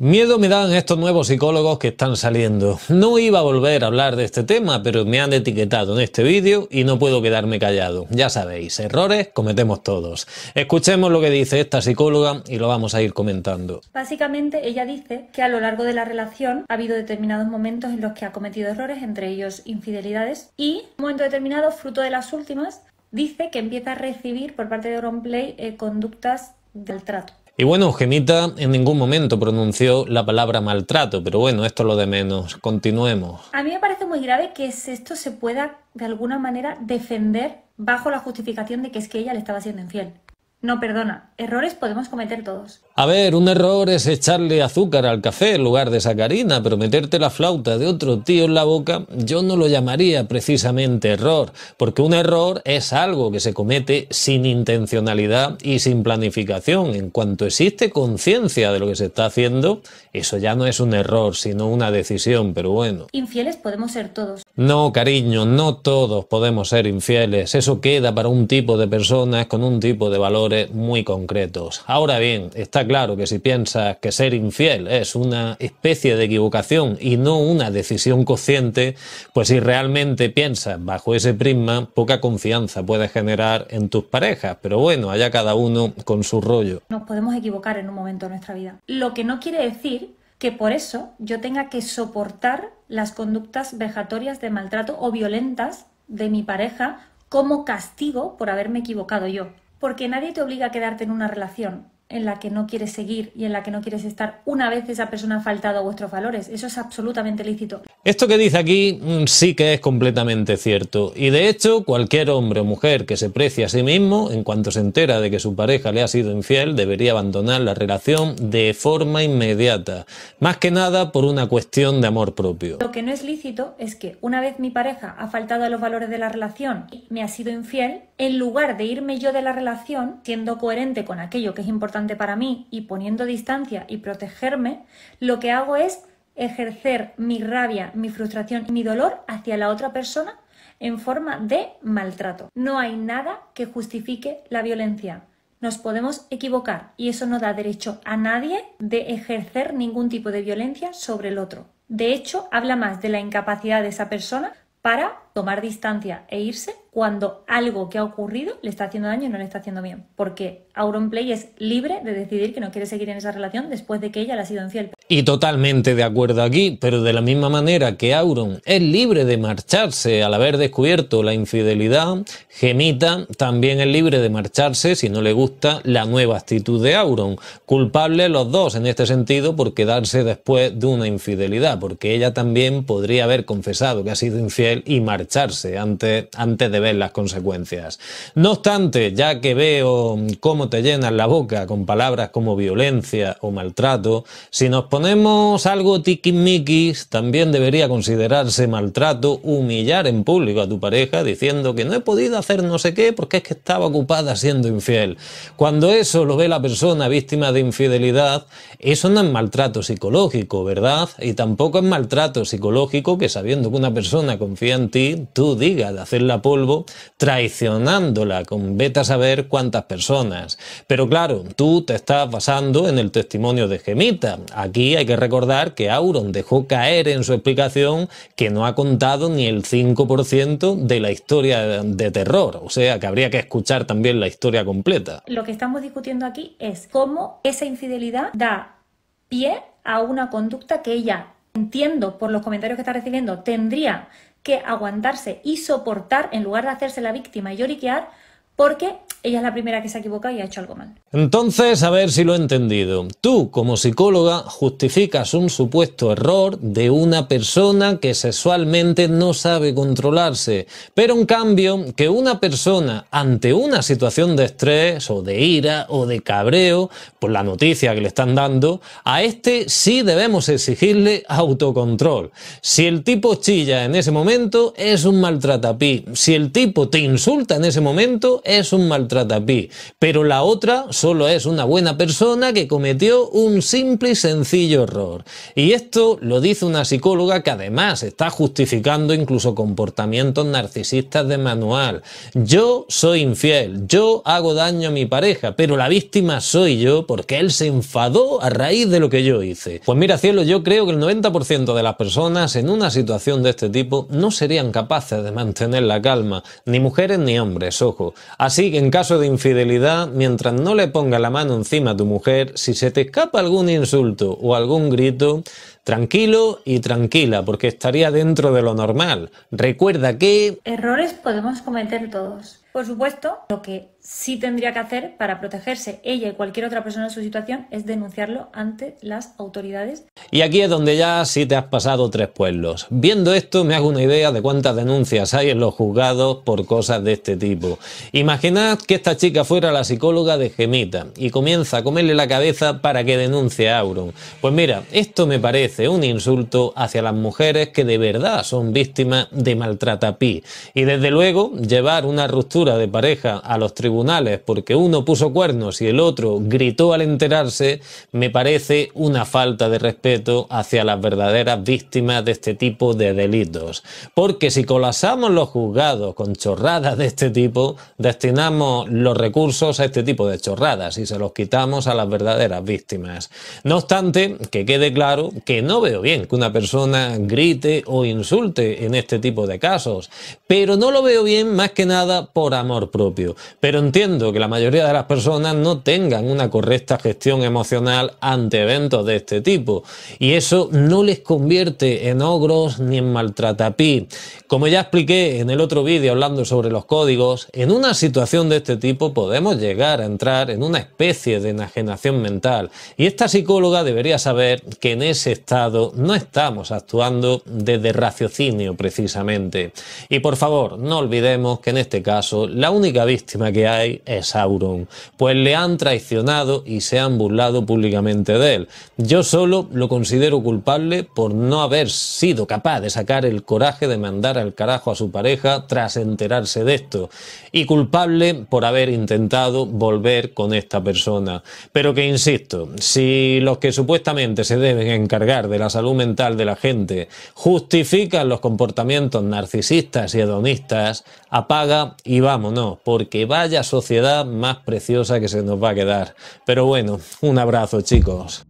Miedo me dan estos nuevos psicólogos que están saliendo. No iba a volver a hablar de este tema, pero me han etiquetado en este vídeo y no puedo quedarme callado. Ya sabéis, errores cometemos todos. Escuchemos lo que dice esta psicóloga y lo vamos a ir comentando. Básicamente, ella dice que a lo largo de la relación ha habido determinados momentos en los que ha cometido errores, entre ellos infidelidades, y en un momento determinado, fruto de las últimas, dice que empieza a recibir por parte de Ron Play eh, conductas del trato. Y bueno, Eugenita en ningún momento pronunció la palabra maltrato, pero bueno, esto es lo de menos. Continuemos. A mí me parece muy grave que esto se pueda de alguna manera defender bajo la justificación de que es que ella le estaba siendo infiel. No, perdona, errores podemos cometer todos. A ver, un error es echarle azúcar al café en lugar de sacarina, pero meterte la flauta de otro tío en la boca yo no lo llamaría precisamente error, porque un error es algo que se comete sin intencionalidad y sin planificación. En cuanto existe conciencia de lo que se está haciendo, eso ya no es un error, sino una decisión, pero bueno. Infieles podemos ser todos. No, cariño, no todos podemos ser infieles. Eso queda para un tipo de personas con un tipo de valores muy concretos. Ahora bien, está claro que si piensas que ser infiel es una especie de equivocación y no una decisión consciente, pues si realmente piensas bajo ese prisma, poca confianza puedes generar en tus parejas. Pero bueno, allá cada uno con su rollo. Nos podemos equivocar en un momento de nuestra vida. Lo que no quiere decir que por eso yo tenga que soportar las conductas vejatorias de maltrato o violentas de mi pareja como castigo por haberme equivocado yo porque nadie te obliga a quedarte en una relación en la que no quieres seguir y en la que no quieres estar una vez esa persona ha faltado a vuestros valores. Eso es absolutamente lícito. Esto que dice aquí mm, sí que es completamente cierto. Y de hecho, cualquier hombre o mujer que se precie a sí mismo, en cuanto se entera de que su pareja le ha sido infiel, debería abandonar la relación de forma inmediata. Más que nada por una cuestión de amor propio. Lo que no es lícito es que una vez mi pareja ha faltado a los valores de la relación y me ha sido infiel, en lugar de irme yo de la relación, siendo coherente con aquello que es importante, para mí y poniendo distancia y protegerme, lo que hago es ejercer mi rabia, mi frustración y mi dolor hacia la otra persona en forma de maltrato. No hay nada que justifique la violencia. Nos podemos equivocar y eso no da derecho a nadie de ejercer ningún tipo de violencia sobre el otro. De hecho, habla más de la incapacidad de esa persona para tomar distancia e irse cuando algo que ha ocurrido le está haciendo daño y no le está haciendo bien. Porque Auron Play es libre de decidir que no quiere seguir en esa relación después de que ella le ha sido infiel. Y totalmente de acuerdo aquí, pero de la misma manera que Auron es libre de marcharse al haber descubierto la infidelidad, Gemita también es libre de marcharse si no le gusta la nueva actitud de Auron. Culpables los dos en este sentido por quedarse después de una infidelidad, porque ella también podría haber confesado que ha sido infiel y marcharse antes, de ver las consecuencias. No obstante, ya que veo cómo te llenas la boca con palabras como violencia o maltrato, si nos ponemos algo tiquismiquis, también debería considerarse maltrato humillar en público a tu pareja diciendo que no he podido hacer no sé qué porque es que estaba ocupada siendo infiel. Cuando eso lo ve la persona víctima de infidelidad, eso no es maltrato psicológico, ¿verdad? Y tampoco es maltrato psicológico que sabiendo que una persona confía en ti, tú digas de hacerla polvo, traicionándola con vete a saber cuántas personas. Pero claro, tú te estás basando en el testimonio de Gemita. Aquí hay que recordar que Auron dejó caer en su explicación que no ha contado ni el 5% de la historia de terror. O sea, que habría que escuchar también la historia completa. Lo que estamos discutiendo aquí es cómo esa infidelidad da pie a una conducta que ella, entiendo por los comentarios que está recibiendo, tendría que aguantarse y soportar en lugar de hacerse la víctima y lloriquear porque ella es la primera que se ha equivocado y ha hecho algo mal. Entonces, a ver si lo he entendido. Tú, como psicóloga, justificas un supuesto error de una persona que sexualmente no sabe controlarse, pero en cambio, que una persona ante una situación de estrés o de ira o de cabreo, por la noticia que le están dando, a este sí debemos exigirle autocontrol. Si el tipo chilla en ese momento, es un maltratapí. Si el tipo te insulta en ese momento, es un maltratapí, pero la otra solo es una buena persona que cometió un simple y sencillo error. Y esto lo dice una psicóloga que además está justificando incluso comportamientos narcisistas de manual. Yo soy infiel, yo hago daño a mi pareja, pero la víctima soy yo porque él se enfadó a raíz de lo que yo hice. Pues mira, cielo, yo creo que el 90% de las personas en una situación de este tipo no serían capaces de mantener la calma, ni mujeres ni hombres, ojo. Así que en caso de infidelidad, mientras no le ponga la mano encima a tu mujer, si se te escapa algún insulto o algún grito, tranquilo y tranquila, porque estaría dentro de lo normal. Recuerda que... Errores podemos cometer todos. Por supuesto, lo que sí tendría que hacer para protegerse ella y cualquier otra persona en su situación es denunciarlo ante las autoridades. Y aquí es donde ya sí te has pasado tres pueblos. Viendo esto me hago una idea de cuántas denuncias hay en los juzgados por cosas de este tipo. Imaginad que esta chica fuera la psicóloga de Gemita y comienza a comerle la cabeza para que denuncie a Auron. Pues mira, esto me parece un insulto hacia las mujeres que de verdad son víctimas de maltratapí. Y desde luego llevar una ruptura de pareja a los tribunales porque uno puso cuernos y el otro gritó al enterarse, me parece una falta de respeto hacia las verdaderas víctimas de este tipo de delitos. Porque si colapsamos los juzgados con chorradas de este tipo, destinamos los recursos a este tipo de chorradas y se los quitamos a las verdaderas víctimas. No obstante, que quede claro que no veo bien que una persona grite o insulte en este tipo de casos, pero no lo veo bien más que nada por amor propio. Pero entiendo que la mayoría de las personas no tengan una correcta gestión emocional ante eventos de este tipo. Y eso no les convierte en ogros ni en maltratapí. Como ya expliqué en el otro vídeo hablando sobre los códigos, en una situación de este tipo podemos llegar a entrar en una especie de enajenación mental. Y esta psicóloga debería saber que en ese estado no estamos actuando desde raciocinio precisamente. Y por favor, no olvidemos que en este caso la única víctima que hay es Sauron, pues le han traicionado y se han burlado públicamente de él. Yo solo lo considero culpable por no haber sido capaz de sacar el coraje de mandar al carajo a su pareja tras enterarse de esto, y culpable por haber intentado volver con esta persona. Pero que insisto, si los que supuestamente se deben encargar de la salud mental de la gente justifican los comportamientos narcisistas y hedonistas, apaga y va vámonos, porque vaya sociedad más preciosa que se nos va a quedar. Pero bueno, un abrazo chicos.